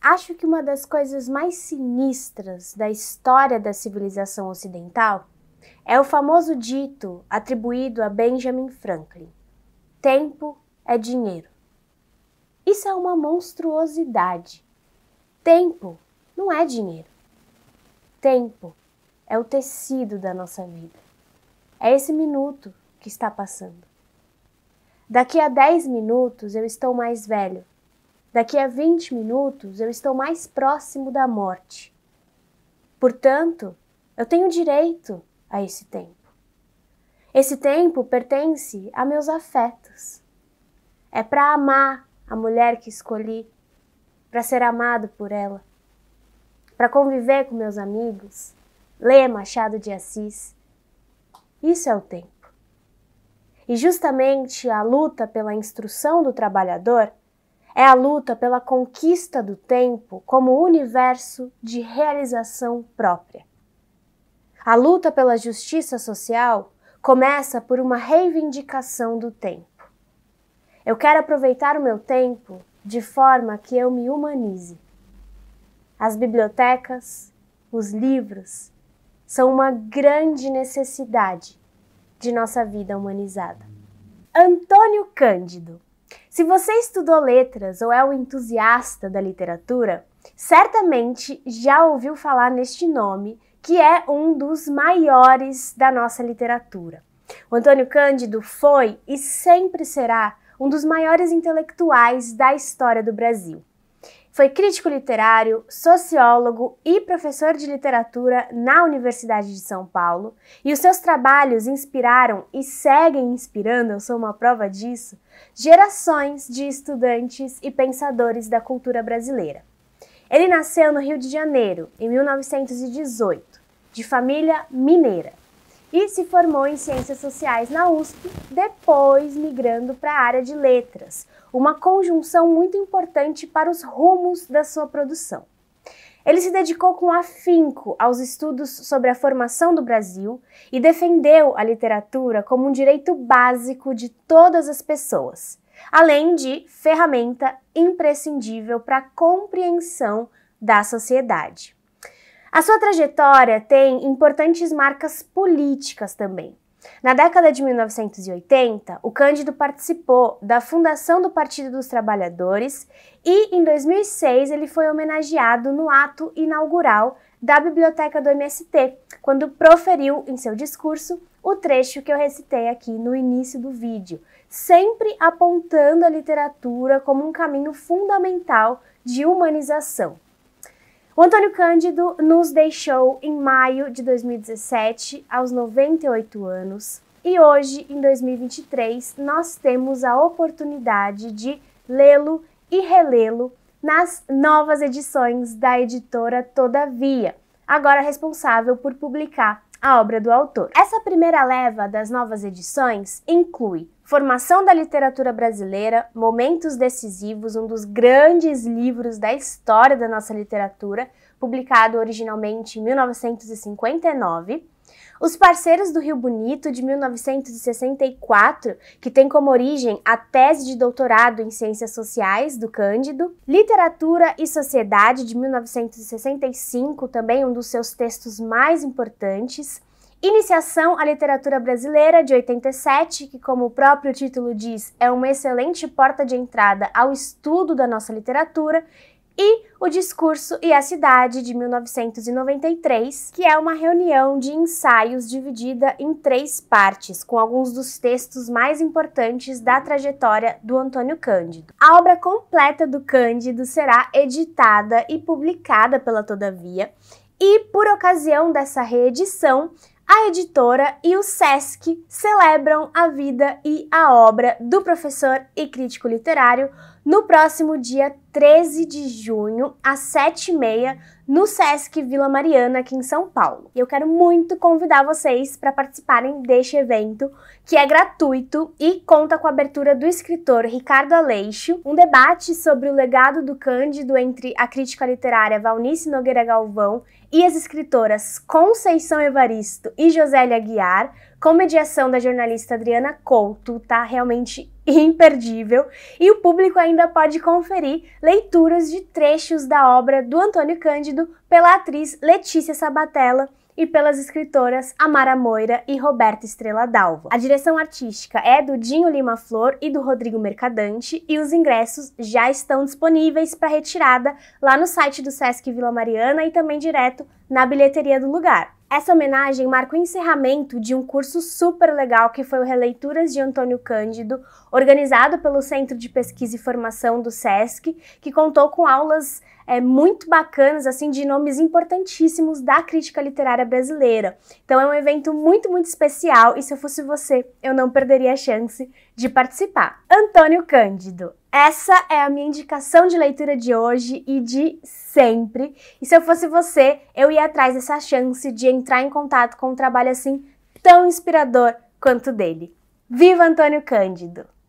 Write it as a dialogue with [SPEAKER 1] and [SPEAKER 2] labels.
[SPEAKER 1] Acho que uma das coisas mais sinistras da história da civilização ocidental é o famoso dito atribuído a Benjamin Franklin: tempo é dinheiro. Isso é uma monstruosidade. Tempo não é dinheiro. Tempo é o tecido da nossa vida. É esse minuto que está passando. Daqui a 10 minutos eu estou mais velho Daqui a 20 minutos eu estou mais próximo da morte. Portanto, eu tenho direito a esse tempo. Esse tempo pertence a meus afetos. É para amar a mulher que escolhi, para ser amado por ela, para conviver com meus amigos, ler Machado de Assis. Isso é o tempo. E justamente a luta pela instrução do trabalhador é a luta pela conquista do tempo como universo de realização própria. A luta pela justiça social começa por uma reivindicação do tempo. Eu quero aproveitar o meu tempo de forma que eu me humanize. As bibliotecas, os livros, são uma grande necessidade de nossa vida humanizada. Antônio Cândido se você estudou letras ou é um entusiasta da literatura, certamente já ouviu falar neste nome, que é um dos maiores da nossa literatura. O Antônio Cândido foi e sempre será um dos maiores intelectuais da história do Brasil. Foi crítico literário, sociólogo e professor de literatura na Universidade de São Paulo, e os seus trabalhos inspiraram e seguem inspirando, eu sou uma prova disso, gerações de estudantes e pensadores da cultura brasileira. Ele nasceu no Rio de Janeiro em 1918, de família mineira e se formou em Ciências Sociais na USP, depois migrando para a área de letras, uma conjunção muito importante para os rumos da sua produção. Ele se dedicou com afinco aos estudos sobre a formação do Brasil e defendeu a literatura como um direito básico de todas as pessoas, além de ferramenta imprescindível para a compreensão da sociedade. A sua trajetória tem importantes marcas políticas também. Na década de 1980, o Cândido participou da fundação do Partido dos Trabalhadores e, em 2006, ele foi homenageado no ato inaugural da biblioteca do MST, quando proferiu em seu discurso o trecho que eu recitei aqui no início do vídeo, sempre apontando a literatura como um caminho fundamental de humanização. O Antônio Cândido nos deixou em maio de 2017, aos 98 anos, e hoje, em 2023, nós temos a oportunidade de lê-lo e relê-lo nas novas edições da editora Todavia, agora responsável por publicar a obra do autor. Essa primeira leva das novas edições inclui Formação da Literatura Brasileira, Momentos Decisivos, um dos grandes livros da história da nossa literatura, publicado originalmente em 1959. Os Parceiros do Rio Bonito, de 1964, que tem como origem a tese de doutorado em Ciências Sociais do Cândido, Literatura e Sociedade, de 1965, também um dos seus textos mais importantes, Iniciação à Literatura Brasileira, de 87, que, como o próprio título diz, é uma excelente porta de entrada ao estudo da nossa literatura, e O Discurso e a Cidade, de 1993, que é uma reunião de ensaios dividida em três partes, com alguns dos textos mais importantes da trajetória do Antônio Cândido. A obra completa do Cândido será editada e publicada pela Todavia, e por ocasião dessa reedição, a editora e o SESC celebram a vida e a obra do professor e crítico literário no próximo dia 13 de junho, às 7h30, no SESC Vila Mariana, aqui em São Paulo. E eu quero muito convidar vocês para participarem deste evento, que é gratuito e conta com a abertura do escritor Ricardo Aleixo, um debate sobre o legado do Cândido entre a crítica literária Valnice Nogueira Galvão e as escritoras Conceição Evaristo e Josélia Guiar, com mediação da jornalista Adriana Couto, tá realmente imperdível, e o público ainda pode conferir leituras de trechos da obra do Antônio Cândido pela atriz Letícia Sabatella e pelas escritoras Amara Moira e Roberta Estrela Dalva. A direção artística é do Dinho Lima Flor e do Rodrigo Mercadante e os ingressos já estão disponíveis para retirada lá no site do Sesc Vila Mariana e também direto na bilheteria do lugar. Essa homenagem marca o encerramento de um curso super legal que foi o Releituras de Antônio Cândido, organizado pelo Centro de Pesquisa e Formação do SESC, que contou com aulas é, muito bacanas, assim, de nomes importantíssimos da crítica literária brasileira. Então é um evento muito, muito especial e se eu fosse você, eu não perderia a chance de participar. Antônio Cândido. Essa é a minha indicação de leitura de hoje e de sempre. E se eu fosse você, eu ia atrás dessa chance de entrar em contato com um trabalho assim tão inspirador quanto dele. Viva Antônio Cândido!